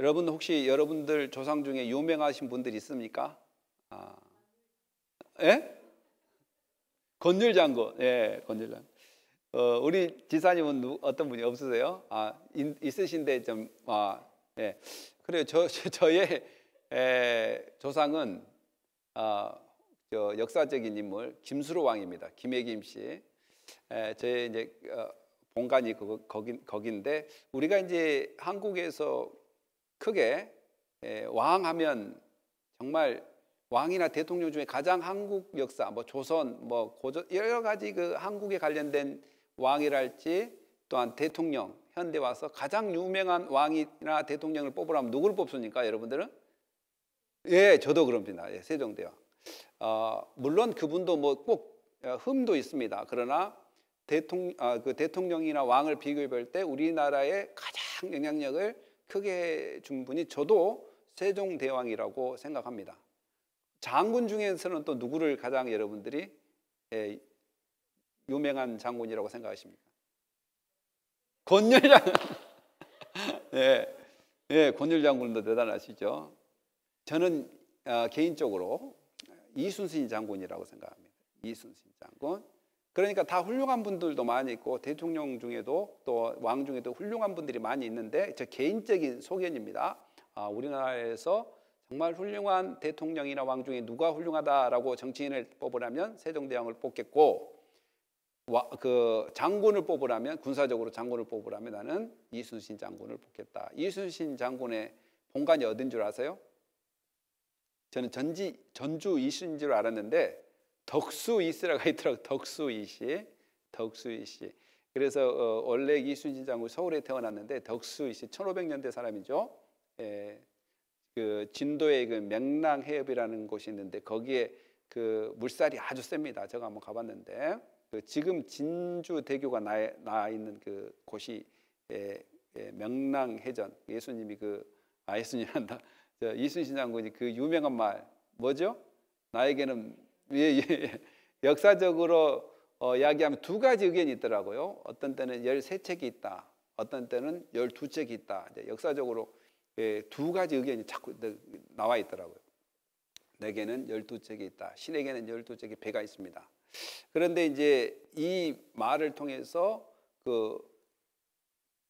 여러분 혹시 여러분들 조상 중에 유명하신 분들 있습니까? 아, 예? 건율장군, 예, 건율장. 어, 우리 지사님은 누, 어떤 분이 없으세요? 아, 있, 있으신데 좀, 아, 예. 그래요. 저, 저의 에, 예, 조상은 아, 저 역사적인 인물 김수로 왕입니다. 김해김 씨. 에, 예, 저의 이제 어, 본관이 그, 거긴 거긴데 우리가 이제 한국에서 크게 예, 왕 하면 정말 왕이나 대통령 중에 가장 한국 역사, 뭐 조선, 뭐 고조 여러 가지 그 한국에 관련된 왕이랄지 또한 대통령 현대 와서 가장 유명한 왕이나 대통령을 뽑으라면 누구를 뽑습니까, 여러분들은? 예, 저도 그럽니다. 예, 세종대왕. 어, 물론 그분도 뭐꼭 어, 흠도 있습니다. 그러나 대통령, 아, 그 대통령이나 왕을 비교해 볼 때 우리나라의 가장 영향력을 크게 중분이 저도 세종대왕이라고 생각합니다. 장군 중에서는 또 누구를 가장 여러분들이 예, 유명한 장군이라고 생각하십니까? 권율 장 예, 예, 권율 장군도 대단하시죠. 저는 어, 개인적으로 이순신 장군이라고 생각합니다. 이순신 장군. 그러니까 다 훌륭한 분들도 많이 있고 대통령 중에도 또 왕 중에도 훌륭한 분들이 많이 있는데 저 개인적인 소견입니다. 아, 우리나라에서 정말 훌륭한 대통령이나 왕 중에 누가 훌륭하다라고 정치인을 뽑으라면 세종대왕을 뽑겠고 와, 그 장군을 뽑으라면 군사적으로 장군을 뽑으라면 나는 이순신 장군을 뽑겠다. 이순신 장군의 본관이 어딘 줄 아세요? 저는 전지 전주 이순신 줄 알았는데 덕수 이스라가 있더라고 덕수 이씨 덕수 이씨 그래서 어, 원래 이순신 장군 서울에 태어났는데 덕수 이씨 1500년대 사람이죠 에, 예. 그 진도에 그 명랑해협이라는 곳이 있는데 거기에 그 물살이 아주 셉니다 제가 한번 가봤는데 그 지금 진주 대교가 나, 나 있는 그 곳이 에, 예, 예 명랑해전 예수님이 그 아 예수님 한다 이순신 장군이 그 유명한 말 뭐죠 나에게는 예, 예, 예. 역사적으로 어, 이야기하면 두 가지 의견이 있더라고요. 어떤 때는 열 세 책이 있다. 어떤 때는 열 두 책이 있다. 이제 역사적으로 예, 두 가지 의견이 자꾸 네, 나와 있더라고요. 내게는 열 두 책이 있다. 신에게는 열 두 책이 배가 있습니다. 그런데 이제 이 말을 통해서 그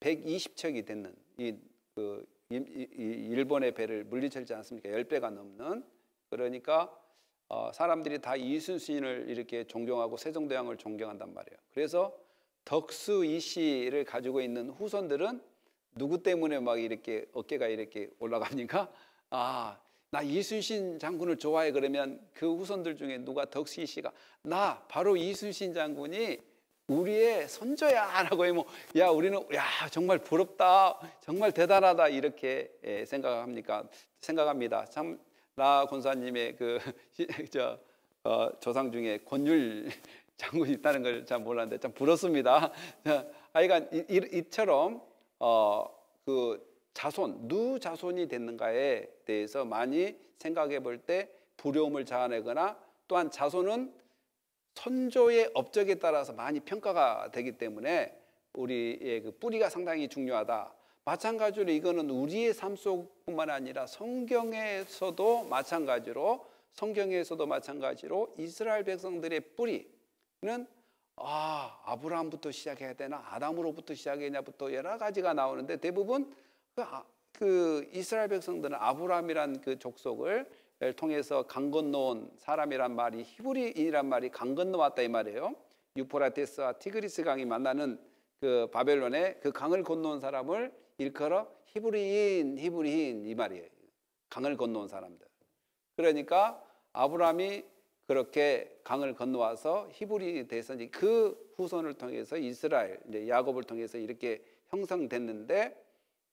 120척이 되는 이, 그, 이, 일본의 배를 물리쳤지 않습니까? 10배가 넘는 그러니까 어, 사람들이 다 이순신을 이렇게 존경하고 세종대왕을 존경한단 말이에요. 그래서 덕수 이씨를 가지고 있는 후손들은 누구 때문에 막 이렇게 어깨가 이렇게 올라갑니까? 아, 나 이순신 장군을 좋아해 그러면 그 후손들 중에 누가 덕수 이씨가 나 바로 이순신 장군이 우리의 손조야 라고 해 뭐 야 우리는 야 정말 부럽다 정말 대단하다 이렇게 예, 생각합니까 생각합니다 참라 권사님의 그, 저, 어, 조상 중에 권율 장군이 있다는 걸 잘 몰랐는데 참 부럽습니다. 하여간 이, 이, 처럼 어, 그 자손, 누 자손이 됐는가에 대해서 많이 생각해 볼 때 부려움을 자아내거나 또한 자손은 선조의 업적에 따라서 많이 평가가 되기 때문에 우리의 그 뿌리가 상당히 중요하다. 마찬가지로 이거는 우리의 삶 속뿐만 아니라 성경에서도 마찬가지로 성경에서도 마찬가지로 이스라엘 백성들의 뿌리는 아 아브라함부터 시작해야 되나 아담으로부터 시작했냐부터 여러 가지가 나오는데 대부분 그, 아, 그 이스라엘 백성들은 아브라함이란 그 족속을 통해서 강 건너온 사람이란 말이 히브리인이란 말이 강 건너왔다 이 말이에요. 유포라테스와 티그리스 강이 만나는 그 바벨론의 그 강을 건너온 사람을 일컬어 히브리인, 히브리인 이 말이에요. 강을 건너온 사람들. 그러니까 아브라함이 그렇게 강을 건너와서 히브리에 대해서 이제 그 후손을 통해서 이스라엘, 이제 야곱을 통해서 이렇게 형성됐는데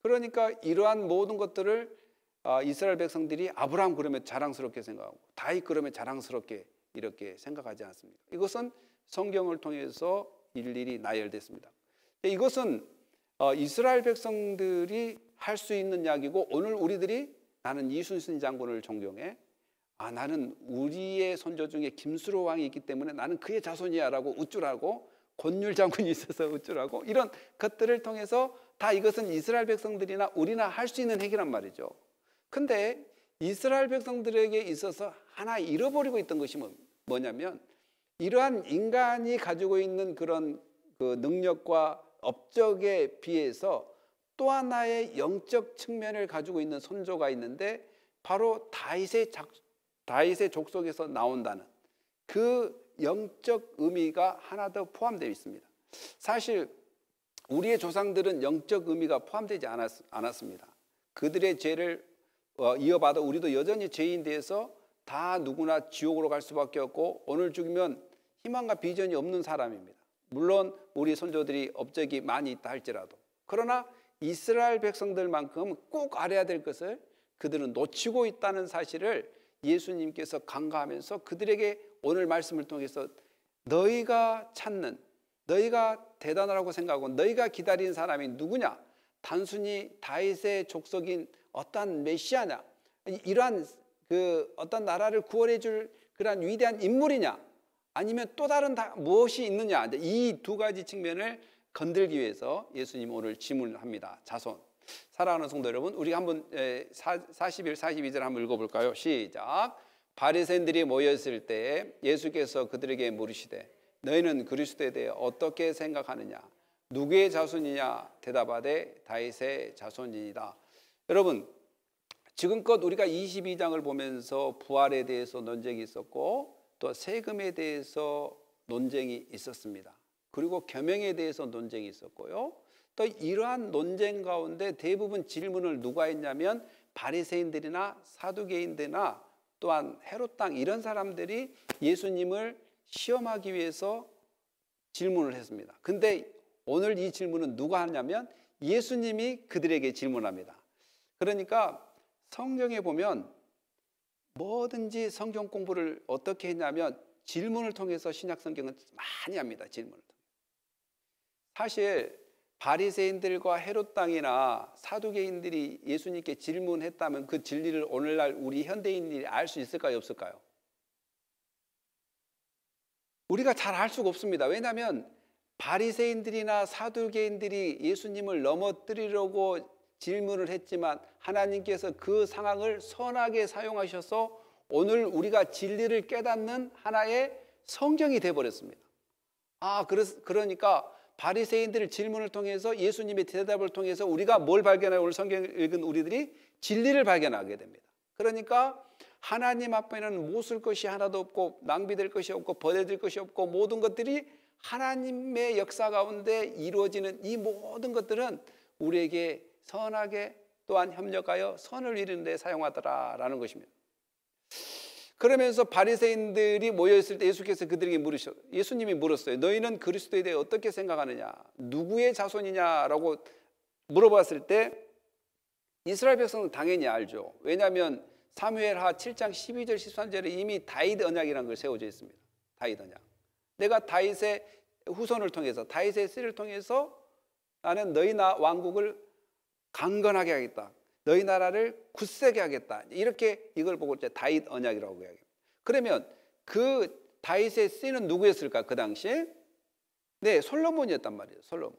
그러니까 이러한 모든 것들을 아, 이스라엘 백성들이 아브라함 그러면 자랑스럽게 생각하고 다윗 그러면 자랑스럽게 이렇게 생각하지 않습니까? 이것은 성경을 통해서 일일이 나열됐습니다. 이것은 어, 이스라엘 백성들이 할 수 있는 약이고 오늘 우리들이 나는 이순신 장군을 존경해. 아 나는 우리의 선조 중에 김수로 왕이 있기 때문에 나는 그의 자손이야라고 우쭐하고 권율 장군이 있어서 우쭐하고 이런 것들을 통해서 다 이것은 이스라엘 백성들이나 우리나 할 수 있는 핵이란 말이죠. 근데 이스라엘 백성들에게 있어서 하나 잃어버리고 있던 것이 뭐, 뭐냐면 이러한 인간이 가지고 있는 그런 그 능력과 업적에 비해서 또 하나의 영적 측면을 가지고 있는 선조가 있는데 바로 다윗의, 작, 다윗의 족속에서 나온다는 그 영적 의미가 하나 더 포함되어 있습니다. 사실 우리의 조상들은 영적 의미가 포함되지 않았, 않았습니다. 그들의 죄를 어, 이어받아 우리도 여전히 죄인 돼서 다 누구나 지옥으로 갈 수밖에 없고 오늘 죽이면 희망과 비전이 없는 사람입니다. 물론 우리 선조들이 업적이 많이 있다 할지라도 그러나 이스라엘 백성들만큼 꼭 알아야 될 것을 그들은 놓치고 있다는 사실을 예수님께서 강가하면서 그들에게 오늘 말씀을 통해서 너희가 찾는 너희가 대단하라고 생각하고 너희가 기다린 사람이 누구냐 단순히 다윗의 족속인 어떤 메시아냐 이러한 그 어떤 나라를 구원해 줄 그러한 위대한 인물이냐 아니면 또 다른 다, 무엇이 있느냐 이 두 가지 측면을 건들기 위해서 예수님 오늘 질문합니다. 자손. 사랑하는 성도 여러분, 우리 한번 41, 42절 한번 읽어볼까요? 시작. 바리새인들이 모였을 때 예수께서 그들에게 물으시되 너희는 그리스도에 대해 어떻게 생각하느냐? 누구의 자손이냐? 대답하되 다윗의 자손이다. 여러분, 지금껏 우리가 22장을 보면서 부활에 대해서 논쟁이 있었고 또 세금에 대해서 논쟁이 있었습니다. 그리고 겸용에 대해서 논쟁이 있었고요. 또 이러한 논쟁 가운데 대부분 질문을 누가 했냐면 바리새인들이나 사두개인들이나 또한 헤롯 당 이런 사람들이 예수님을 시험하기 위해서 질문을 했습니다. 근데 오늘 이 질문은 누가 하냐면 예수님이 그들에게 질문합니다. 그러니까 성경에 보면 뭐든지 성경 공부를 어떻게 했냐면 질문을 통해서 신약 성경은 많이 합니다. 질문을 사실 바리새인들과 헤롯 땅이나 사두개인들이 예수님께 질문했다면 그 진리를 오늘날 우리 현대인들이 알 수 있을까요, 없을까요? 우리가 잘 알 수가 없습니다. 왜냐하면 바리새인들이나 사두개인들이 예수님을 넘어뜨리려고 질문을 했지만 하나님께서 그 상황을 선하게 사용하셔서 오늘 우리가 진리를 깨닫는 하나의 성경이 되어 버렸습니다. 아, 그러니까 바리새인들을 질문을 통해서 예수님의 대답을 통해서 우리가 뭘 발견해요? 오늘 성경 읽은 우리들이 진리를 발견하게 됩니다. 그러니까 하나님 앞에는 못쓸 것이 하나도 없고 낭비될 것이 없고 버려질 것이 없고 모든 것들이 하나님의 역사 가운데 이루어지는 이 모든 것들은 우리에게 선하게 또한 협력하여 선을 이루는 데 사용하더라라는 것입니다. 그러면서 바리새인들이 모여 있을 때 예수께서 그들에게 물으셨 예수님이 물었어요. 너희는 그리스도에 대해 어떻게 생각하느냐? 누구의 자손이냐라고 물어봤을 때 이스라엘 백성은 당연히 알죠. 왜냐하면 사무엘하 7장 12절 13절에 이미 다윗 언약이라는 걸 세워져 있습니다. 다윗 언약. 내가 다윗의 후손을 통해서 다윗의 씨를 통해서 나는 너희 나 왕국을 강건하게 하겠다. 너희 나라를 굳세게 하겠다. 이렇게 이걸 보고 이제 다윗 언약이라고 이야기해요. 그러면 그 다윗의 씨는 누구였을까 그 당시에? 네, 솔로몬이었단 말이에요. 솔로몬.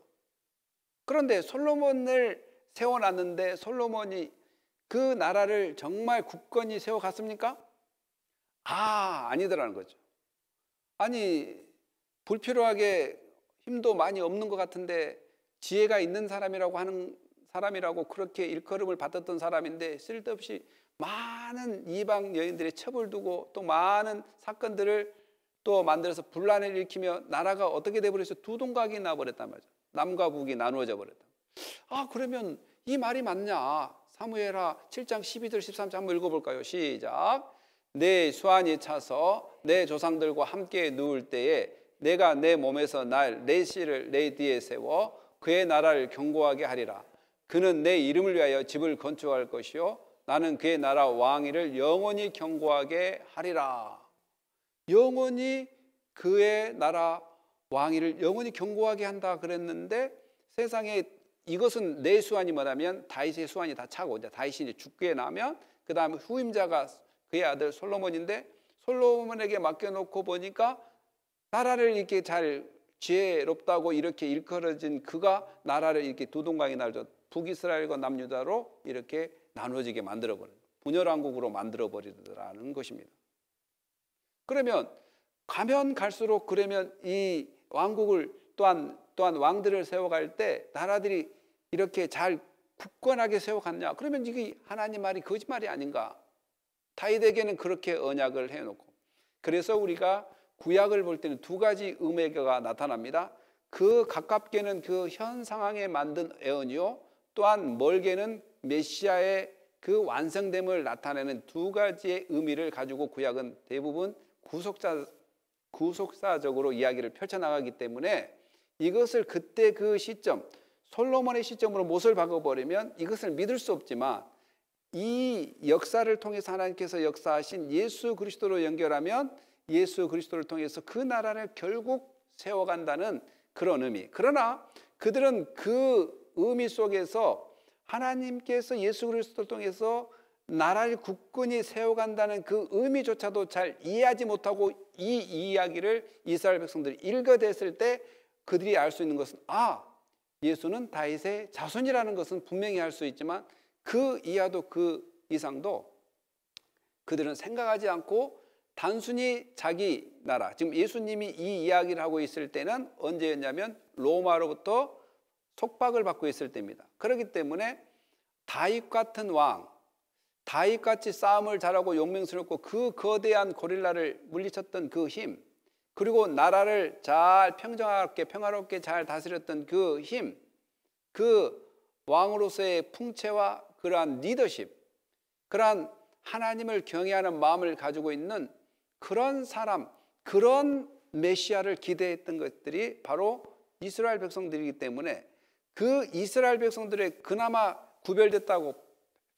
그런데 솔로몬을 세워놨는데 솔로몬이 그 나라를 정말 굳건히 세워갔습니까? 아, 아니더라는 거죠. 아니, 불필요하게 힘도 많이 없는 것 같은데 지혜가 있는 사람이라고 하는 사람이라고 그렇게 일컬음을 받았던 사람인데 쓸데없이 많은 이방 여인들의 첩을 두고 또 많은 사건들을 또 만들어서 분란을 일으키며 나라가 어떻게 돼버려서 두 동각이 나버렸단 말이죠. 남과 북이 나누어져 버렸다. 아 그러면 이 말이 맞냐? 사무엘하 7장 12절 13절 한번 읽어볼까요? 시작. 내 수완이 차서 내 조상들과 함께 누울 때에 내가 내 몸에서 날내 씨를 내 뒤에 세워 그의 나라를 견고하게 하리라. 그는 내 이름을 위하여 집을 건축할 것이요 나는 그의 나라 왕위를 영원히 경고하게 하리라. 영원히 그의 나라 왕위를 영원히 경고하게 한다 그랬는데 세상에 이것은 내 수완이 뭐냐면 다윗의 수완이 다 차고 이제 다윗이 이제 죽게 나면 그 다음에 후임자가 그의 아들 솔로몬인데 솔로몬에게 맡겨놓고 보니까 나라를 이렇게 잘 지혜롭다고 이렇게 일컬어진 그가 나라를 이렇게 두동강이 날줬 북이스라엘과 남유다로 이렇게 나누어지게 만들어버린 분열왕국으로 만들어버리더라는 것입니다. 그러면 가면 갈수록 그러면 이 왕국을 또한 또한 왕들을 세워갈 때 나라들이 이렇게 잘 굳건하게 세워갔냐? 그러면 이게 하나님 말이 거짓말이 아닌가? 다윗에게는 그렇게 언약을 해놓고 그래서 우리가 구약을 볼 때는 두 가지 음의가 나타납니다. 그 가깝게는 그 현 상황에 만든 애언이요. 또한 멀게는 메시아의 그 완성됨을 나타내는 두 가지의 의미를 가지고 구약은 대부분 구속자, 구속사적으로 이야기를 펼쳐나가기 때문에 이것을 그때 그 시점, 솔로몬의 시점으로 못을 박아버리면 이것을 믿을 수 없지만 이 역사를 통해서 하나님께서 역사하신 예수 그리스도로 연결하면 예수 그리스도를 통해서 그 나라를 결국 세워간다는 그런 의미. 그러나 그들은 그 의미 속에서 하나님께서 예수 그리스도를 통해서 나라를 굳건히 세워간다는 그 의미조차도 잘 이해하지 못하고 이 이야기를 이스라엘 백성들이 읽어댔을 때 그들이 알 수 있는 것은 아 예수는 다윗의 자손이라는 것은 분명히 알 수 있지만 그 이하도 그 이상도 그들은 생각하지 않고 단순히 자기 나라 지금 예수님이 이 이야기를 하고 있을 때는 언제였냐면 로마로부터 속박을 받고 있을 때입니다. 그렇기 때문에 다윗 같은 왕, 다윗같이 싸움을 잘하고 용맹스럽고 그 거대한 고릴라를 물리쳤던 그 힘, 그리고 나라를 잘 평정하게 평화롭게 잘 다스렸던 그 힘, 그 왕으로서의 풍채와 그러한 리더십, 그러한 하나님을 경외하는 마음을 가지고 있는 그런 사람, 그런 메시아를 기대했던 것들이 바로 이스라엘 백성들이기 때문에 그 이스라엘 백성들의 그나마 구별됐다고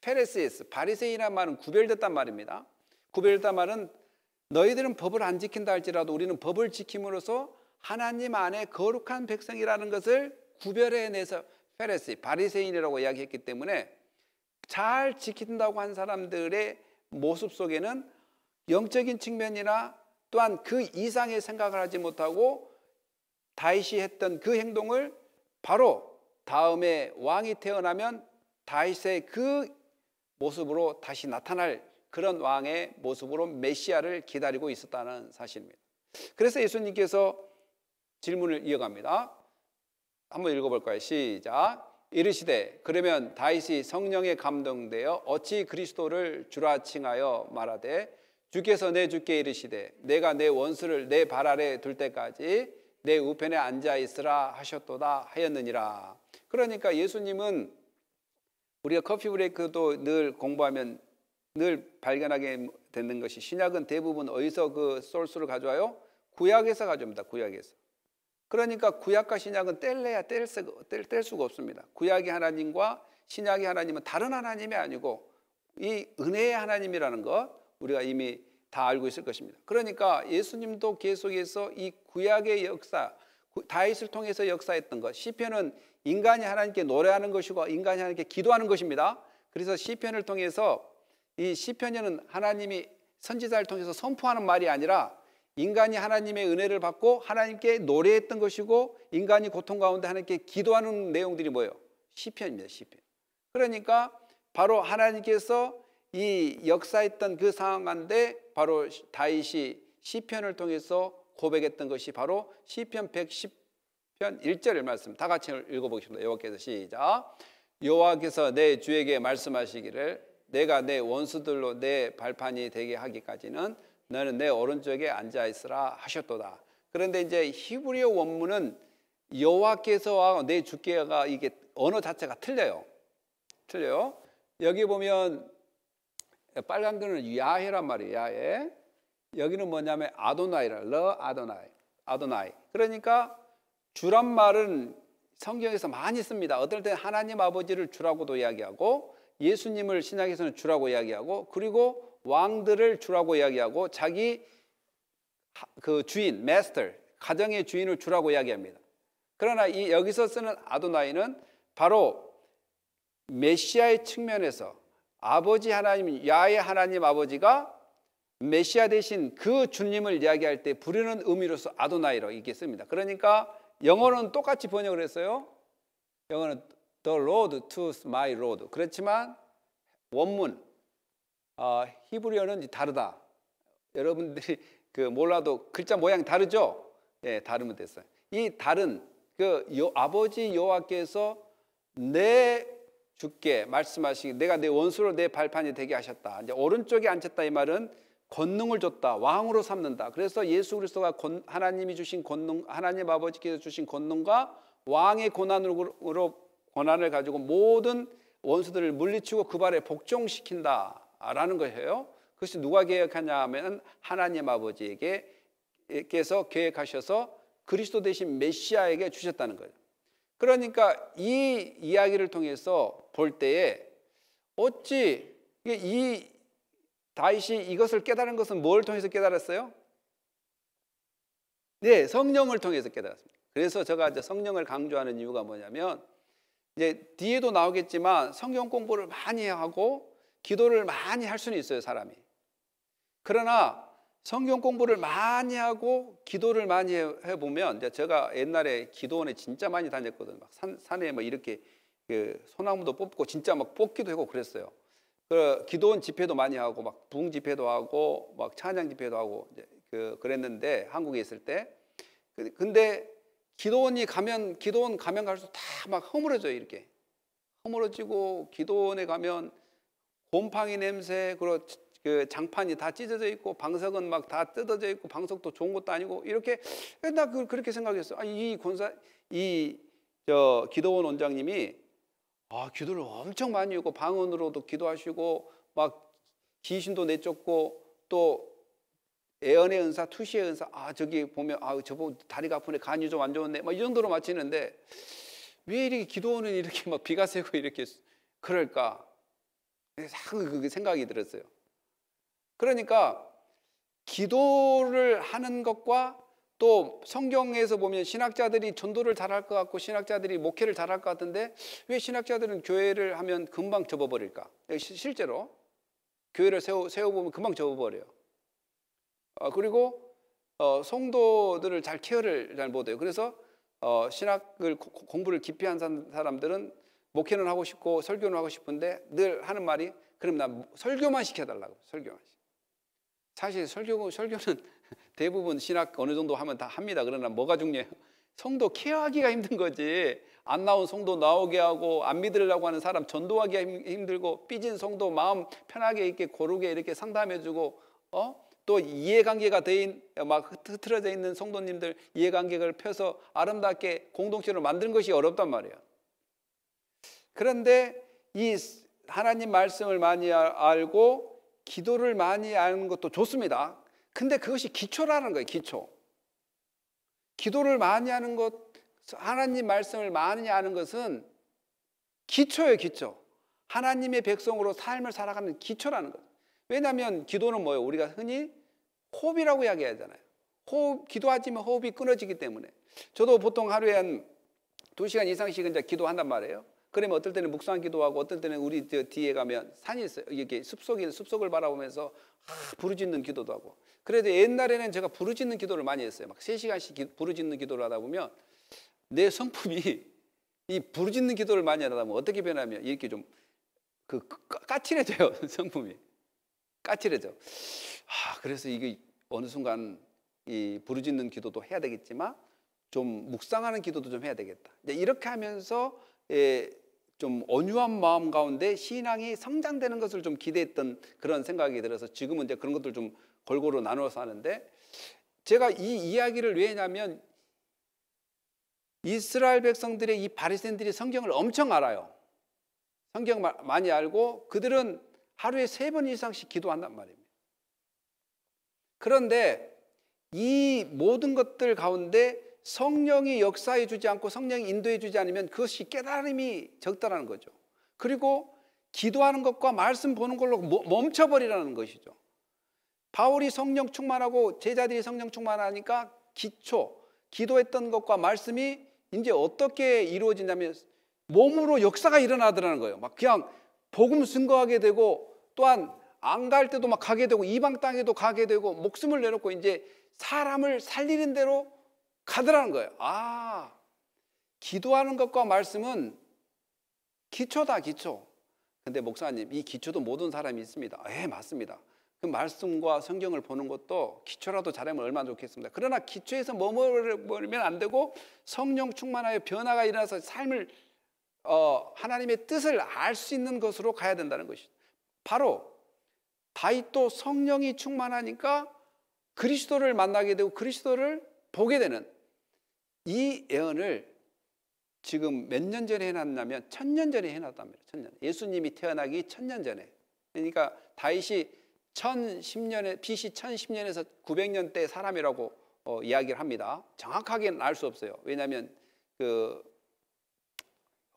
페레스에스 바리새인이란 말은 구별됐단 말입니다. 구별됐단 말은 너희들은 법을 안 지킨다 할지라도 우리는 법을 지킴으로써 하나님 안에 거룩한 백성이라는 것을 구별해내서 페레스 바리새인이라고 이야기했기 때문에 잘 지킨다고 한 사람들의 모습 속에는 영적인 측면이나 또한 그 이상의 생각을 하지 못하고 다윗이 했던 그 행동을 바로 다음에 왕이 태어나면 다윗의 그 모습으로 다시 나타날 그런 왕의 모습으로 메시아를 기다리고 있었다는 사실입니다. 그래서 예수님께서 질문을 이어갑니다. 한번 읽어볼까요? 시작. 이르시되 그러면 다윗이 성령에 감동되어 어찌 그리스도를 주라 칭하여 말하되 주께서 내 주께 이르시되 내가 내 원수를 내 발 아래 둘 때까지 내 우편에 앉아 있으라 하셨도다 하였느니라 그러니까 예수님은 우리가 커피 브레이크도 늘 공부하면 늘 발견하게 되는 것이 신약은 대부분 어디서 그솔스를 가져와요? 구약에서 가져옵니다. 구약에서. 그러니까 구약과 신약은 뗄래야 뗄, 수, 뗄, 뗄 수가 없습니다. 구약의 하나님과 신약의 하나님은 다른 하나님이 아니고 이 은혜의 하나님이라는 것 우리가 이미 다 알고 있을 것입니다. 그러니까 예수님도 계속해서 이 구약의 역사, 다윗을 통해서 역사했던 것. 시편은 인간이 하나님께 노래하는 것이고 인간이 하나님께 기도하는 것입니다. 그래서 시편을 통해서 이 시편에는 하나님이 선지자를 통해서 선포하는 말이 아니라 인간이 하나님의 은혜를 받고 하나님께 노래했던 것이고 인간이 고통 가운데 하나님께 기도하는 내용들이 뭐예요? 시편입니다. 시편. 그러니까 바로 하나님께서 이 역사했던 그 상황 가운데 바로 다윗이 시편을 통해서 고백했던 것이 바로 시편 110편 1절 의 말씀 다 같이 읽어보겠습니다. 여호와께서 시작 여호와께서 내 주에게 말씀하시기를 내가 내 원수들로 내 발판이 되게 하기까지는 너는 내 오른쪽에 앉아 있으라 하셨도다. 그런데 이제 히브리어 원문은 여호와께서와 내 주께가 이게 언어 자체가 틀려요. 틀려요. 여기 보면 빨간 거는 야훼란 말이에요. 야훼. 여기는 뭐냐면 아도나이라 러 아도나이 아도나이 그러니까 주란 말은 성경에서 많이 씁니다. 어떨 때 하나님 아버지를 주라고도 이야기하고 예수님을 신약에서는 주라고 이야기하고 그리고 왕들을 주라고 이야기하고 자기 그 주인 마스터 가정의 주인을 주라고 이야기합니다. 그러나 이 여기서 쓰는 아도나이는 바로 메시아의 측면에서 아버지 하나님 야의 하나님 아버지가 메시아 대신 그 주님을 이야기할 때 부르는 의미로서 아도나이로 이게 씁니다. 그러니까 영어는 똑같이 번역을 했어요. 영어는 The Lord to my Lord. 그렇지만 원문 어, 히브리어는 다르다. 여러분들이 그 몰라도 글자 모양 이 다르죠? 예, 다르면 됐어요. 이 다른 그 요, 아버지 여호와께서 내 주께 말씀하시기 내가 내 원수로 내 발판이 되게 하셨다. 이제 오른쪽에 앉혔다 이 말은 권능을 줬다. 왕으로 삼는다. 그래서 예수 그리스도가 하나님이 주신 권능, 하나님 아버지께서 주신 권능과 왕의 고난으로 권한을 가지고 모든 원수들을 물리치고 그 발에 복종시킨다라는 거예요. 그것이 누가 계획하냐 하면 하나님 아버지에게께서 계획하셔서 그리스도 대신 메시아에게 주셨다는 거예요. 그러니까 이 이야기를 통해서 볼 때에 어찌 이 다윗이 이것을 깨달은 것은 뭘 통해서 깨달았어요? 네, 성령을 통해서 깨달았습니다. 그래서 제가 이제 성령을 강조하는 이유가 뭐냐면 이제 뒤에도 나오겠지만 성경 공부를 많이 하고 기도를 많이 할 수는 있어요, 사람이. 그러나 성경 공부를 많이 하고 기도를 많이 해 보면 제가 옛날에 기도원에 진짜 많이 다녔거든요. 막 산, 산에 뭐 이렇게 그 소나무도 뽑고 진짜 막 뽑기도 하고 그랬어요. 그 기도원 집회도 많이 하고 막 부흥 집회도 하고 막 찬양 집회도 하고 이제 그 그랬는데 한국에 있을 때 그 근데 기도원이 가면 기도원 가면 갈수록 다 막 허물어져 요 이렇게 허물어지고 기도원에 가면 곰팡이 냄새 그리고 그 장판이 다 찢어져 있고 방석은 막 다 뜯어져 있고 방석도 좋은 것도 아니고 이렇게 나 그, 그렇게 생각했어. 아, 이 권사 이저 기도원 원장님이 아, 기도를 엄청 많이 하고 방언으로도 기도하시고 막 귀신도 내쫓고 또 애언의 은사, 투시의 은사, 아 저기 보면 아 저보 다리가 아프네, 간이 좀 안 좋은데, 막 이 정도로 마치는데 왜 이렇게 기도는 이렇게 막 비가 새고 이렇게 그럴까? 그 생각이 들었어요. 그러니까 기도를 하는 것과 또 성경에서 보면 신학자들이 전도를 잘할 것 같고 신학자들이 목회를 잘할 것 같은데 왜 신학자들은 교회를 하면 금방 접어버릴까? 예, 실제로 교회를 세워, 세워보면 금방 접어버려요. 어, 그리고 어, 성도들을 잘 케어를 잘 못해요. 그래서 어, 신학을 고, 공부를 깊이 한 사람들은 목회는 하고 싶고 설교는 하고 싶은데 늘 하는 말이 그럼 나 설교만 시켜달라고 설교만. 사실 설교 설교는 대부분 신학 어느 정도 하면 다 합니다. 그러나 뭐가 중요해요? 성도 케어하기가 힘든 거지. 안 나온 성도 나오게 하고 안 믿으려고 하는 사람 전도하기가 힘들고 삐진 성도 마음 편하게 이렇게 고르게 이렇게 상담해주고 어? 또 이해관계가 돼막 흐트러져 있는 성도님들 이해관계를 펴서 아름답게 공동체로 만든 것이 어렵단 말이에 그런데 이 하나님 말씀을 많이 알고 기도를 많이 아는 것도 좋습니다. 근데 그것이 기초라는 거예요, 기초. 기도를 많이 하는 것, 하나님 말씀을 많이 하는 것은 기초예요, 기초. 하나님의 백성으로 삶을 살아가는 기초라는 것. 왜냐하면 기도는 뭐예요? 우리가 흔히 호흡이라고 이야기하잖아요. 호흡, 기도하지만 호흡이 끊어지기 때문에. 저도 보통 하루에 한 두시간 이상씩 이제 기도한단 말이에요. 그러면 어떨 때는 묵상 기도하고 어떨 때는 우리 뒤에 가면 산이 있어요. 이렇게 숲속에 숲속을 바라보면서 아, 부르짖는 기도도 하고 그래도 옛날에는 제가 부르짖는 기도를 많이 했어요. 막 3시간씩 부르짖는 기도를 하다 보면 내 성품이 이 부르짖는 기도를 많이 하다 보면 어떻게 변하면 이렇게 좀 그 까칠해져요. 성품이. 까칠해져. 아, 그래서 이게 어느 순간 이 부르짖는 기도도 해야 되겠지만 좀 묵상하는 기도도 좀 해야 되겠다. 이렇게 하면서 예, 좀 온유한 마음 가운데 신앙이 성장되는 것을 좀 기대했던 그런 생각이 들어서 지금은 이제 그런 것들 좀 골고루 나누어서 하는데 제가 이 이야기를 왜냐면 하 이스라엘 백성들의 이 바리새인들이 성경을 엄청 알아요. 성경 많이 알고 그들은 하루에 세 번 이상씩 기도한단 말입니다. 그런데 이 모든 것들 가운데 성령이 역사해 주지 않고 성령이 인도해 주지 않으면 그것이 깨달음이 적다라는 거죠. 그리고 기도하는 것과 말씀 보는 걸로 멈춰버리라는 것이죠. 바울이 성령 충만하고 제자들이 성령 충만하니까 기초, 기도했던 것과 말씀이 이제 어떻게 이루어진다면 몸으로 역사가 일어나더라는 거예요. 막 그냥 복음 증거하게 되고 또한 안 갈 때도 막 가게 되고 이방 땅에도 가게 되고 목숨을 내놓고 이제 사람을 살리는 대로 가더라는 거예요. 아, 기도하는 것과 말씀은 기초다, 기초. 근데 목사님, 이 기초도 모든 사람이 있습니다. 예, 맞습니다. 그 말씀과 성경을 보는 것도 기초라도 잘하면 얼마나 좋겠습니다. 그러나 기초에서 머무면안 되고 성령 충만하여 변화가 일어나서 삶을 어, 하나님의 뜻을 알 수 있는 것으로 가야 된다는 것이죠. 바로 다윗도 성령이 충만하니까 그리스도를 만나게 되고 그리스도를 보게 되는 이 예언을 지금 몇 년 전에 해놨냐면 천년 전에 해놨단 말이 천년. 예수님이 태어나기 천년 전에. 그러니까 다윗이 1010년에 BC 1010년에서 900년대 사람이라고 어, 이야기를 합니다. 정확하게는 알 수 없어요. 왜냐하면 그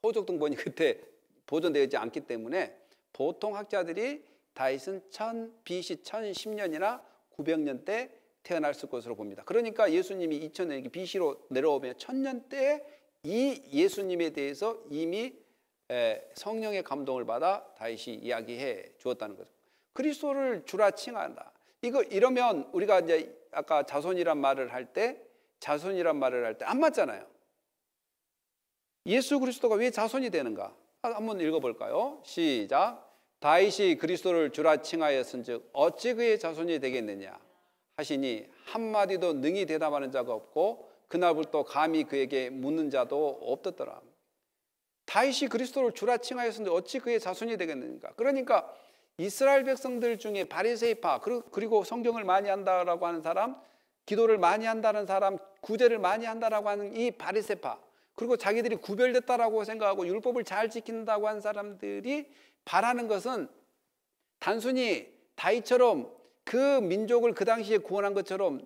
호족 등본이 그때 보존되지 않기 때문에 보통 학자들이 다윗은 1000 BC 1010년이나 900년대 태어났을 것으로 봅니다. 그러니까 예수님이 2000년 BC로 내려오면 1 0 0 0년대이 예수님에 대해서 이미 성령의 감동을 받아 다윗이 이야기해 주었다는 거죠. 그리스도를 주라 칭한다. 이거 이러면 우리가 이제 아까 자손이란 말을 할 때 자손이란 말을 할 때 안 맞잖아요. 예수 그리스도가 왜 자손이 되는가? 한번 읽어볼까요? 시작. 다윗이 그리스도를 주라 칭하였은즉 어찌 그의 자손이 되겠느냐 하시니 한 마디도 능히 대답하는 자가 없고 그날부터 감히 그에게 묻는 자도 없었더라. 다윗이 그리스도를 주라 칭하였은데 어찌 그의 자손이 되겠는가? 그러니까 이스라엘 백성들 중에 바리새파 그리고 성경을 많이 한다라고 하는 사람, 기도를 많이 한다는 사람, 구제를 많이 한다라고 하는 이 바리새파 그리고 자기들이 구별됐다라고 생각하고 율법을 잘 지킨다고 한 사람들이 바라는 것은 단순히 다이처럼 그 민족을 그 당시에 구원한 것처럼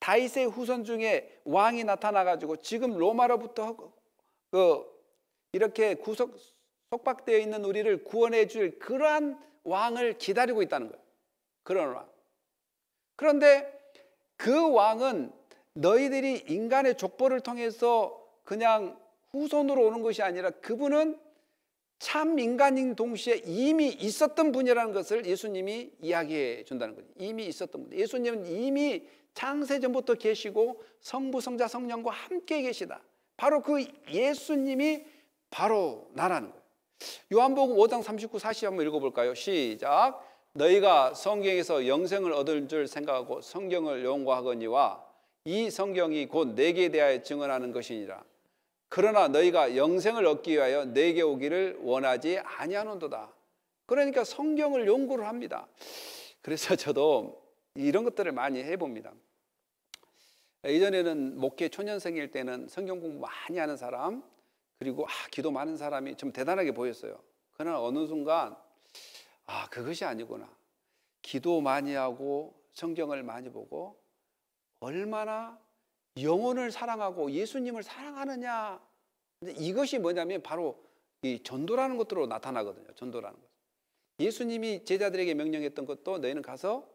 다이세 후손 중에 왕이 나타나 가지고 지금 로마로부터 그 이렇게 구속 속박되어 있는 우리를 구원해 줄 그러한 왕을 기다리고 있다는 거예요. 그런 왕. 그런데 그 왕은 너희들이 인간의 족보를 통해서 그냥 후손으로 오는 것이 아니라 그분은 참 인간인 동시에 이미 있었던 분이라는 것을 예수님이 이야기해 준다는 거죠. 이미 있었던 분. 예수님은 이미 창세 전부터 계시고 성부, 성자, 성령과 함께 계시다. 바로 그 예수님이 바로 나라는 거예요. 요한복음 5장 39, 40 한번 읽어볼까요? 시작. 너희가 성경에서 영생을 얻을 줄 생각하고 성경을 용과하거니와 이 성경이 곧 내게 대하여 증언하는 것이니라. 그러나 너희가 영생을 얻기 위하여 내게 오기를 원하지 아니하는도다. 그러니까 성경을 연구를 합니다. 그래서 저도 이런 것들을 많이 해봅니다. 예전에는 목회 초년생일 때는 성경 공부 많이 하는 사람, 그리고 아, 기도 많은 사람이 좀 대단하게 보였어요. 그러나 어느 순간 아, 그것이 아니구나. 기도 많이 하고 성경을 많이 보고 얼마나 영혼을 사랑하고 예수님을 사랑하느냐. 이것이 뭐냐면 바로 이 전도라는 것으로 나타나거든요. 전도라는 것. 예수님이 제자들에게 명령했던 것도 너희는 가서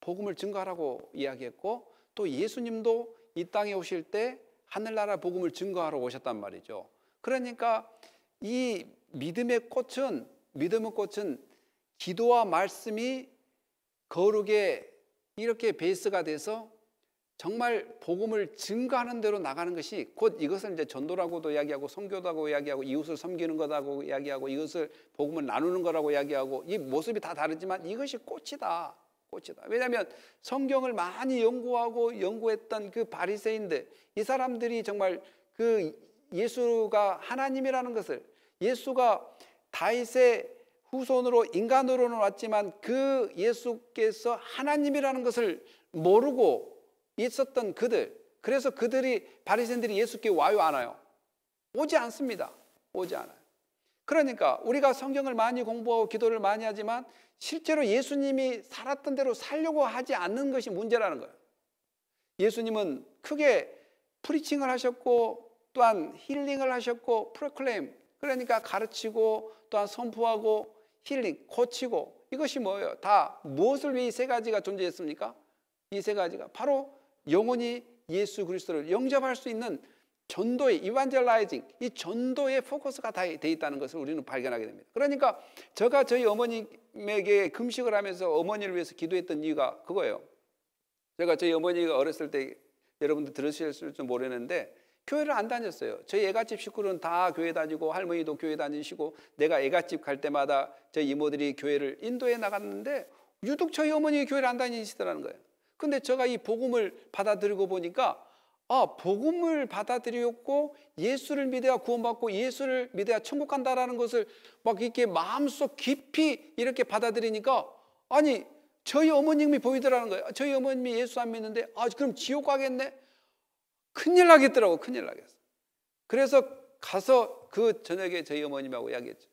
복음을 증거하라고 이야기했고 또 예수님도 이 땅에 오실 때 하늘나라 복음을 증거하러 오셨단 말이죠. 그러니까 이 믿음의 꽃은 믿음의 꽃은 기도와 말씀이 거룩에 이렇게 베이스가 돼서 정말 복음을 증거하는 대로 나가는 것이 곧 이것을 이제 전도라고도 이야기하고 성교라고 이야기하고 이웃을 섬기는 거라고 이야기하고 이것을 복음을 나누는 거라고 이야기하고 이 모습이 다 다르지만 이것이 꽃이다. 꽃이다. 왜냐하면 성경을 많이 연구하고 연구했던 그 바리새인들 이 사람들이 정말 그 예수가 하나님이라는 것을 예수가 다윗의 후손으로 인간으로는 왔지만 그 예수께서 하나님이라는 것을 모르고 있었던 그들 그래서 그들이 바리새인들이 예수께 와요 안 와요 오지 않습니다 오지 않아요 그러니까 우리가 성경을 많이 공부하고 기도를 많이 하지만 실제로 예수님이 살았던 대로 살려고 하지 않는 것이 문제라는 거예요 예수님은 크게 프리칭을 하셨고 또한 힐링을 하셨고 프로클레임 그러니까 가르치고 또한 선포하고 힐링 고치고 이것이 뭐예요? 다 무엇을 위해 이세 가지가 존재했습니까? 이 세 가지가 바로 영원히 예수 그리스도를 영접할 수 있는 전도의 이완젤라이징이 전도의 포커스가 다 돼 있다는 것을 우리는 발견하게 됩니다. 그러니까 제가 저희 어머님에게 금식을 하면서 어머니를 위해서 기도했던 이유가 그거예요. 제가 저희 어머니가 어렸을 때 여러분들 들으셨을지 모르는데 교회를 안 다녔어요. 저희 애가집 식구는 다 교회 다니고 할머니도 교회 다니시고 내가 애가집 갈 때마다 저희 이모들이 교회를 인도해 나갔는데 유독 저희 어머니 교회를 안 다니시더라는 거예요. 근데 제가 이 복음을 받아들이고 보니까 아, 복음을 받아들였고 예수를 믿어야 구원받고 예수를 믿어야 천국 간다라는 것을 막 이렇게 마음속 깊이 이렇게 받아들이니까 아니 저희 어머님이 보이더라는 거예요. 아, 저희 어머님이 예수 안 믿는데 아 그럼 지옥 가겠네. 큰일 나겠더라고, 큰일 나겠어. 그래서 가서 그 저녁에 저희 어머님하고 이야기했죠.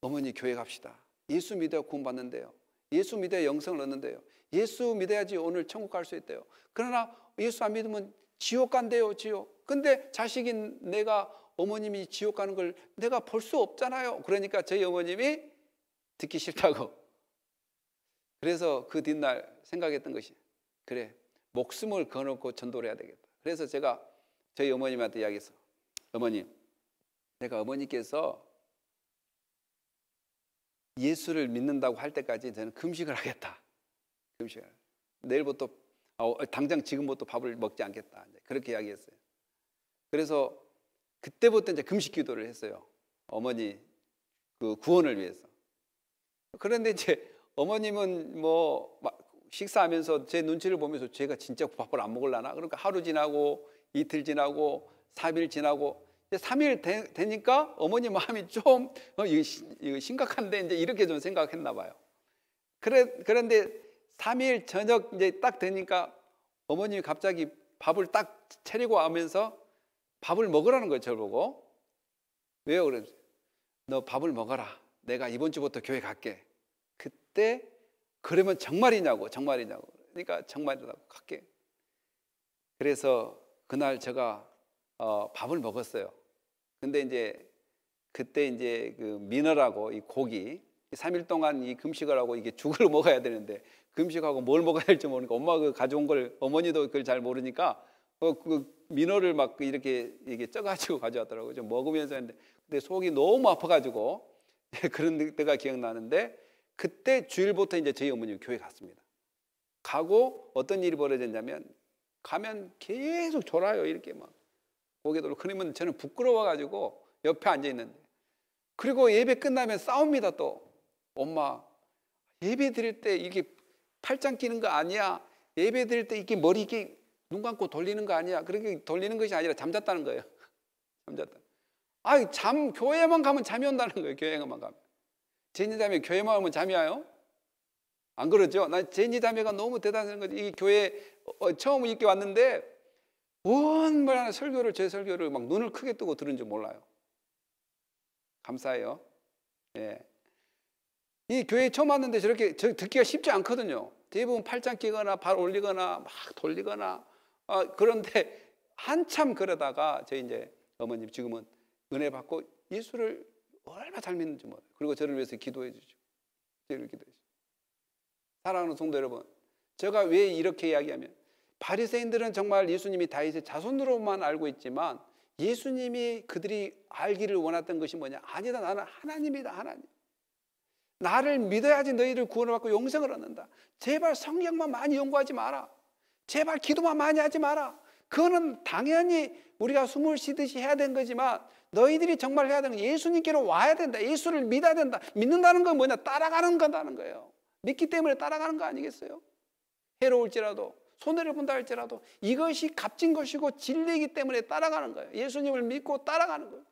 어머니 교회 갑시다. 예수 믿어 구원받는데요. 예수 믿어야 영성을 얻는데요. 예수 믿어야지 오늘 천국 갈 수 있대요. 그러나 예수 안 믿으면 지옥 간대요, 지옥. 근데 자식인 내가 어머님이 지옥 가는 걸 내가 볼 수 없잖아요. 그러니까 저희 어머님이 듣기 싫다고. 그래서 그 뒷날 생각했던 것이 그래 목숨을 거놓고 전도를 해야 되겠다. 그래서 제가 저희 어머님한테 이야기했어. 어머님, 내가 어머니께서 예수를 믿는다고 할 때까지 저는 금식을 하겠다. 금식을. 내일부터 아, 어, 당장 지금부터 밥을 먹지 않겠다. 그렇게 이야기했어요. 그래서 그때부터 이제 금식 기도를 했어요. 어머니 그 구원을 위해서. 그런데 이제 어머님은 뭐 식사하면서 제 눈치를 보면서 제가 진짜 밥을 안 먹을라나? 그러니까 하루 지나고 이틀 지나고 3일 지나고 이 3일 되, 되니까 어머니 마음이 좀 어, 이거, 이거 심각한데 이제 이렇게 좀 생각했나 봐요. 그래, 그런데 3일 저녁 이제 딱 되니까 어머님이 갑자기 밥을 딱 차리고 하면서 밥을 먹으라는 거예요, 저를 보고. 왜요? 그래. 너 밥을 먹어라. 내가 이번 주부터 교회 갈게. 그때 그러면 정말이냐고, 정말이냐고. 그러니까 정말이라고 할게. 그래서 그날 제가 어, 밥을 먹었어요. 근데 이제 그때 이제 그 민어라고 이 고기 3일 동안 이 금식을 하고 이게 죽을 먹어야 되는데 금식하고 뭘 먹어야 할지 모르니까 엄마가 그 가져온 걸 어머니도 그걸 잘 모르니까 어, 그 민어를 막 이렇게 이게 쪄가지고 가져왔더라고요. 좀 먹으면서 했는데 근데 속이 너무 아파가지고 그런 때가 기억나는데 그때 주일부터 이제 저희 어머님 교회 갔습니다. 가고 어떤 일이 벌어졌냐면 가면 계속 졸아요 이렇게 막 고개 돌 그러면 저는 부끄러워가지고 옆에 앉아 있는데 그리고 예배 끝나면 싸웁니다 또 엄마 예배 드릴 때 이게 팔짱 끼는 거 아니야 예배 드릴 때 이게 머리 이게눈 감고 돌리는 거 아니야 그렇게 돌리는 것이 아니라 잠잤다는 거예요 잠잤다 아잠 교회만 가면 잠이 온다는 거예요 교회만 가면 제니담에 교회마 오면 잠이 와요? 안 그러죠? 난 제니담에가 너무 대단한 거지. 이 교회 어, 처음 이렇게 왔는데 온말 하나 설교를 제 설교를 막 눈을 크게 뜨고 들은 줄 몰라요. 감사해요. 예. 이 교회 처음 왔는데 저렇게 듣기가 쉽지 않거든요. 대부분 팔짱 끼거나 발 올리거나 막 돌리거나 아, 그런데 한참 그러다가 저희 이제 어머님 지금은 은혜 받고 예수를 얼마나 잘 믿는지 몰라요. 그리고 저를 위해서 기도해 주시고 저를 기도해 주시고 사랑하는 성도 여러분 제가 왜 이렇게 이야기하면 바리새인들은 정말 예수님이 다이의 자손으로만 알고 있지만 예수님이 그들이 알기를 원했던 것이 뭐냐? 아니다 나는 하나님이다 하나님. 나를 믿어야지 너희를 구원받고 을 용생을 얻는다. 제발 성경만 많이 연구하지 마라. 제발 기도만 많이 하지 마라. 그거는 당연히 우리가 숨을 쉬듯이 해야 된 거지만 너희들이 정말 해야 되는 건 예수님께로 와야 된다. 예수를 믿어야 된다. 믿는다는 건 뭐냐? 따라가는 건다는 거예요. 믿기 때문에 따라가는 거 아니겠어요? 해로울지라도 손해를 본다 할지라도 이것이 값진 것이고 진리이기 때문에 따라가는 거예요. 예수님을 믿고 따라가는 거예요.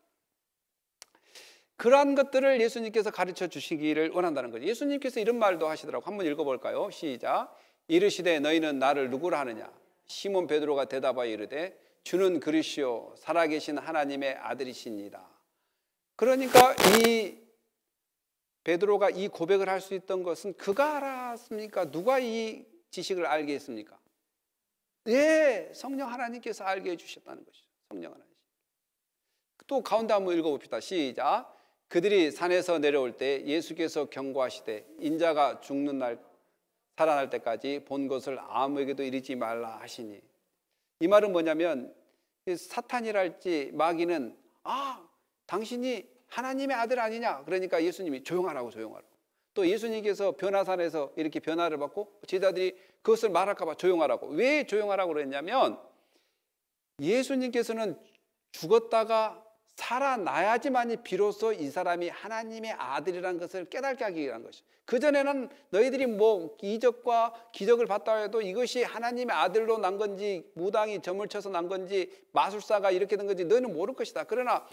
그러한 것들을 예수님께서 가르쳐 주시기를 원한다는 거죠. 예수님께서 이런 말도 하시더라고. 한번 읽어 볼까요? 시작. 이르시되 너희는 나를 누구라 하느냐? 시몬 베드로가 대답하여 이르되 주는 그리시오 살아계신 하나님의 아들이십니다. 그러니까 이 베드로가 이 고백을 할 수 있던 것은 그가 알았습니까? 누가 이 지식을 알게 습니까 예, 네, 성령 하나님께서 알게 해주셨다는 것이죠. 성령 하나님. 또 가운데 한번 읽어봅시다. 시작. 그들이 산에서 내려올 때 예수께서 경고하시되 인자가 죽는 날 살아날 때까지 본 것을 아무에게도 이르지 말라 하시니 이 말은 뭐냐면 그 사탄이랄지 마귀는 아 당신이 하나님의 아들 아니냐 그러니까 예수님이 조용하라고 조용하라고 또 예수님께서 변화산에서 이렇게 변화를 받고 제자들이 그것을 말할까봐 조용하라고 왜 조용하라고 그랬냐면 예수님께서는 죽었다가 살아나야지만이 비로소 이 사람이 하나님의 아들이라는 것을 깨닫게 하기 위한 것이. 죠 그전에는 너희들이 뭐 이적과 기적을 봤다 해도 이것이 하나님의 아들로 난 건지 무당이 점을 쳐서 난 건지 마술사가 이렇게 된 건지 너희는 모를 것이다. 그러나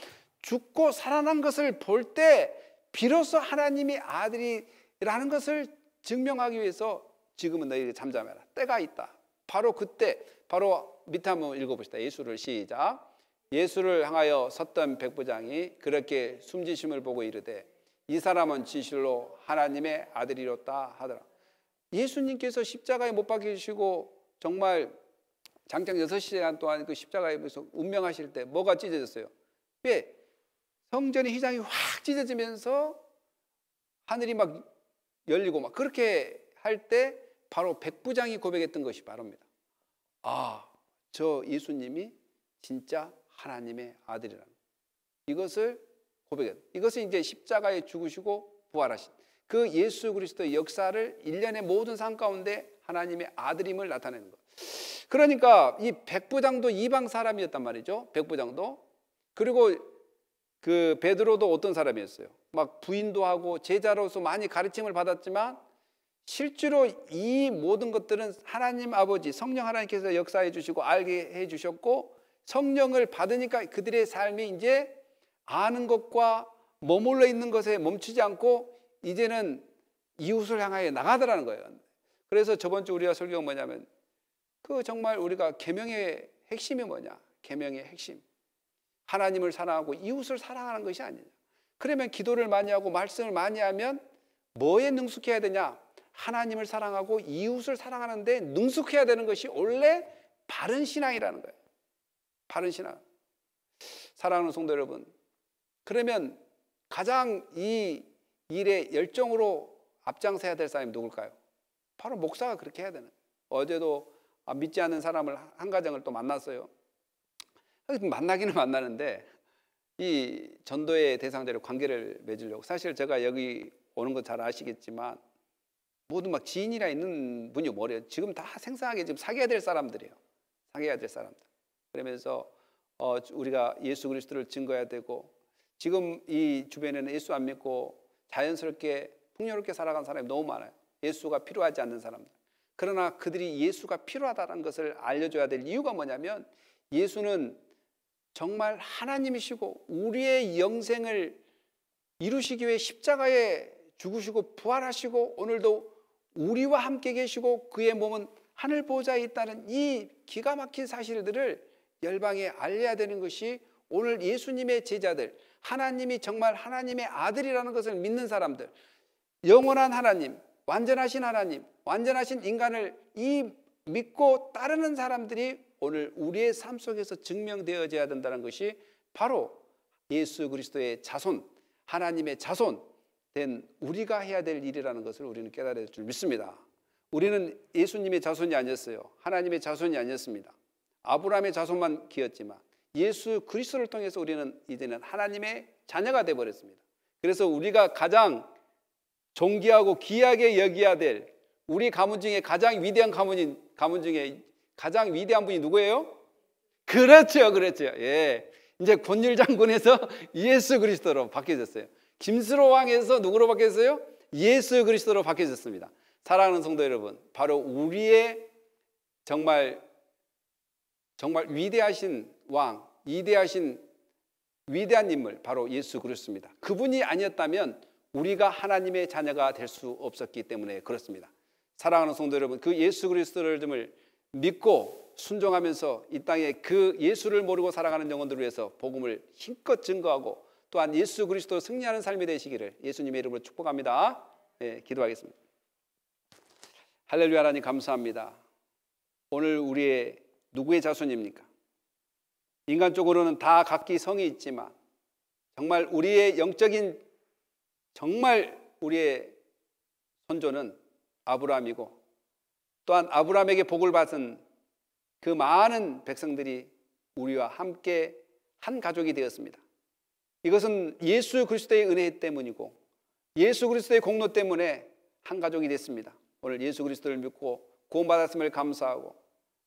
죽고 살아난 것을 볼 때 비로소 하나님의 아들이라는 것을 증명하기 위해서 지금은 너희들이 잠잠해라. 때가 있다. 바로 그때 바로 밑에 한번 읽어봅시다. 예수를 시작. 예수를 향하여 섰던 백부장이 그렇게 숨지심을 보고 이르되 이 사람은 진실로 하나님의 아들이었다 하더라. 예수님께서 십자가에 못 박히시고 정말 장장 6시간 동안 그 십자가에 운명하실 때 뭐가 찢어졌어요? 왜? 성전의 희장이 확 찢어지면서 하늘이 막 열리고 막 그렇게 할 때 바로 백부장이 고백했던 것이 바로입니다. 아, 저 예수님이 진짜 하나님의 아들이라는 이것을 고백해 이것은 이제 십자가에 죽으시고 부활하신 그 예수 그리스도의 역사를 일련의 모든 삶 가운데 하나님의 아들임을 나타내는 것. 그러니까 이 백부장도 이방 사람이었단 말이죠. 백부장도. 그리고 그 베드로도 어떤 사람이었어요. 막 부인도 하고 제자로서 많이 가르침을 받았지만 실제로 이 모든 것들은 하나님 아버지 성령 하나님께서 역사해 주시고 알게 해 주셨고 성령을 받으니까 그들의 삶이 이제 아는 것과 머물러 있는 것에 멈추지 않고 이제는 이웃을 향하여 나가더라는 거예요. 그래서 저번 주 우리가 설교가 뭐냐면 그 정말 우리가 계명의 핵심이 뭐냐? 계명의 핵심. 하나님을 사랑하고 이웃을 사랑하는 것이 아니냐. 그러면 기도를 많이 하고 말씀을 많이 하면 뭐에 능숙해야 되냐? 하나님을 사랑하고 이웃을 사랑하는데 능숙해야 되는 것이 원래 바른 신앙이라는 거예요. 바른 신앙. 사랑하는 성도 여러분, 그러면 가장 이 일에 열정으로 앞장서야 될 사람이 누굴까요? 바로 목사가 그렇게 해야 되는. 어제도 아, 믿지 않는 사람을 한 가정을 또 만났어요. 만나기는 만나는데 이 전도의 대상자를 관계를 맺으려고 사실 제가 여기 오는 거 잘 아시겠지만 모두 막 지인이라 있는 분이 뭐래요? 지금 다 생생하게 지금 사귀어야 될 사람들이에요. 사귀어야 될 사람들. 그러면서 어, 우리가 예수 그리스도를 증거해야 되고 지금 이 주변에는 예수 안 믿고 자연스럽게 풍요롭게 살아간 사람이 너무 많아요. 예수가 필요하지 않는 사람들. 그러나 그들이 예수가 필요하다는 것을 알려줘야 될 이유가 뭐냐면 예수는 정말 하나님이시고 우리의 영생을 이루시기 위해 십자가에 죽으시고 부활하시고 오늘도 우리와 함께 계시고 그의 몸은 하늘 보좌에 있다는 이 기가 막힌 사실들을 열방에 알려야 되는 것이 오늘 예수님의 제자들, 하나님이 정말 하나님의 아들이라는 것을 믿는 사람들, 영원한 하나님, 완전하신 하나님, 완전하신 인간을 이 믿고 따르는 사람들이 오늘 우리의 삶 속에서 증명되어져야 된다는 것이 바로 예수 그리스도의 자손, 하나님의 자손 된 우리가 해야 될 일이라는 것을 우리는 깨달을 줄 믿습니다. 우리는 예수님의 자손이 아니었어요. 하나님의 자손이 아니었습니다. 아브라함의 자손만 기었지만 예수 그리스도를 통해서 우리는 이제는 하나님의 자녀가 되어 버렸습니다. 그래서 우리가 가장 존귀하고 귀하게 여기야 될 우리 가문 중에 가장 위대한 가문인 가문 중에 가장 위대한 분이 누구예요? 그렇죠. 그렇죠. 예. 이제 권율 장군에서 예수 그리스도로 바뀌어졌어요. 김수로 왕에서 누구로 바뀌었어요? 예수 그리스도로 바뀌어졌습니다. 사랑하는 성도 여러분, 바로 우리의 정말 정말 위대하신 왕, 위대하신 위대한 인물 바로 예수 그리스도입니다. 그분이 아니었다면 우리가 하나님의 자녀가 될 수 없었기 때문에 그렇습니다. 사랑하는 성도 여러분, 그 예수 그리스도를 믿고 순종하면서 이 땅에 그 예수를 모르고 살아가는 영혼들을 위해서 복음을 힘껏 증거하고 또한 예수 그리스도 승리하는 삶이 되시기를 예수님의 이름으로 축복합니다. 예, 기도하겠습니다. 할렐루야 하나님 감사합니다. 오늘 우리의 누구의 자손입니까? 인간적으로는 다 각기 성이 있지만 정말 우리의 영적인 정말 우리의 선조는 아브라함이고 또한 아브라함에게 복을 받은 그 많은 백성들이 우리와 함께 한 가족이 되었습니다. 이것은 예수 그리스도의 은혜 때문이고 예수 그리스도의 공로 때문에 한 가족이 됐습니다. 오늘 예수 그리스도를 믿고 구원받았음을 감사하고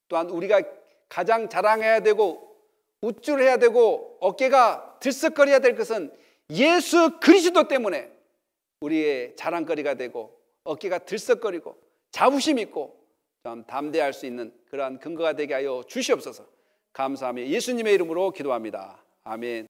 또한 우리가 가장 자랑해야 되고 우쭐해야 되고 어깨가 들썩거려야 될 것은 예수 그리스도 때문에 우리의 자랑거리가 되고 어깨가 들썩거리고 자부심 있고 참 담대할 수 있는 그러한 근거가 되게 하여 주시옵소서. 감사하며 예수님의 이름으로 기도합니다. 아멘.